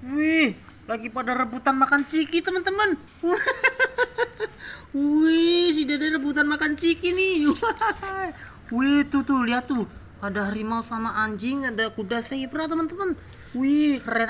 Wih, lagi pada rebutan makan ciki teman-teman. Wih, si dede rebutan makan ciki nih. Wih, tuh tuh lihat tuh. Ada harimau sama anjing, ada kuda zebra teman-teman. Wih, keren